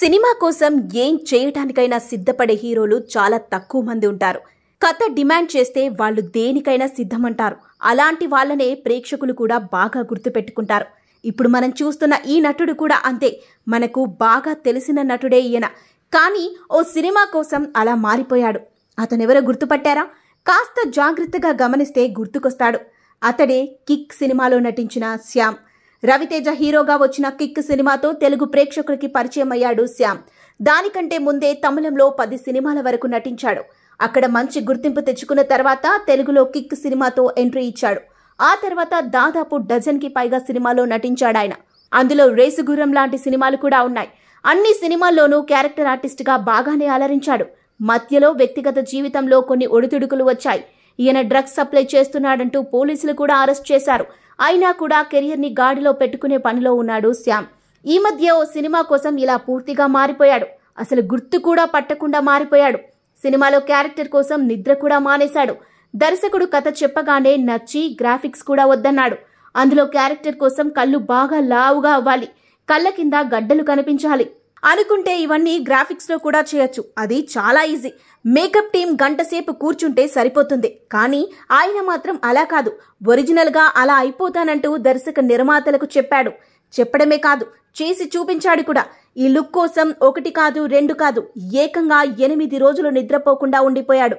cinema కోసం ఏం చేయటానికైనా సిద్ధపడే హీరోలు చాలా తక్కువ మంది ఉంటారు కథ డిమాండ్ చేస్తే వాళ్ళు దేనికైనా సిద్ధమంటారు అలాంటి వాళ్ళనే ప్రేక్షకులు కూడా బాగా గుర్తుపెట్టుకుంటారు ఇప్పుడు మనం చూస్తున్న ఈ నటుడు కూడా అంతే మనకు బాగా తెలిసిన నటుడే ఈయన కానీ ఓ సినిమా కోసం అలా మారిపోయాడు అతనెవరో గుర్తుపట్టారా కాస్త జాగ్రత్తగా గమనిస్తే గుర్తుకొస్తాడు అతడే కిక్ సినిమాలో నటించిన శ్యామ్ రవితేజ హీరోగా వచ్చిన కిక్ సినిమాతో తెలుగు ప్రేక్షకులకి పరిచయం అయ్యాడు శ్యామ్ దానికంటే ముందే తమిళంలో పది సినిమాల వరకు నటించాడు అక్కడ మంచి గుర్తింపు తెచ్చుకున్న తర్వాత తెలుగులో కిక్ సినిమాతో ఎంట్రీ ఇచ్చాడు ఆ తర్వాత దాదాపు డజన్కి పైగా సినిమాలో నటించాడాయన అందులో రేసుగుర్రం లాంటి సినిమాలు కూడా ఉన్నాయి అన్ని సినిమాల్లోనూ క్యారెక్టర్ ఆర్టిస్ట్గా బాగానే అలరించాడు మధ్యలో వ్యక్తిగత జీవితంలో కొన్ని ఒడిదుడుకులు వచ్చాయి ఈయన డ్రగ్స్ సప్లై చేస్తున్నాడంటూ పోలీసులు కూడా అరెస్ట్ చేశారు అయినా కూడా కెరియర్ని గాడిలో పెట్టుకునే పనిలో ఉన్నాడు శ్యామ్ ఈ మధ్య ఓ సినిమా కోసం ఇలా పూర్తిగా మారిపోయాడు అసలు గుర్తు కూడా పట్టకుండా మారిపోయాడు సినిమాలో క్యారెక్టర్ కోసం నిద్ర కూడా మానేశాడు దర్శకుడు కథ చెప్పగానే నచ్చి గ్రాఫిక్స్ కూడా వద్దన్నాడు అందులో క్యారెక్టర్ కోసం కళ్ళు బాగా లావుగా అవ్వాలి కళ్ళ కింద గడ్డలు కనిపించాలి అనుకుంటే ఇవన్నీ గ్రాఫిక్స్లో కూడా చేయొచ్చు అది చాలా ఈజీ మేకప్ టీం గంటసేపు కూర్చుంటే సరిపోతుంది కానీ ఆయన మాత్రం అలా కాదు ఒరిజినల్గా అలా అయిపోతానంటూ దర్శక నిర్మాతలకు చెప్పాడు చెప్పడమే కాదు చేసి చూపించాడు కూడా ఈ లుక్ కోసం ఒకటి కాదు రెండు కాదు ఏకంగా ఎనిమిది రోజులు నిద్రపోకుండా ఉండిపోయాడు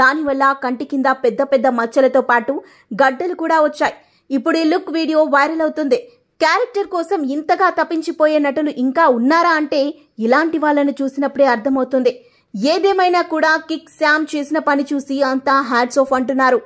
దానివల్ల కంటి కింద పెద్ద పెద్ద మచ్చలతో పాటు గడ్డలు కూడా వచ్చాయి ఇప్పుడు ఈ లుక్ వీడియో వైరల్ అవుతుంది క్యారెక్టర్ కోసం ఇంతగా తప్పించిపోయే నటులు ఇంకా ఉన్నారా అంటే ఇలాంటి వాళ్ళను చూసినప్పుడే అర్థమవుతుంది ఏదేమైనా కూడా కిక్ శామ్ చేసిన పని చూసి అంతా హ్యాట్స్ ఆఫ్ అంటున్నారు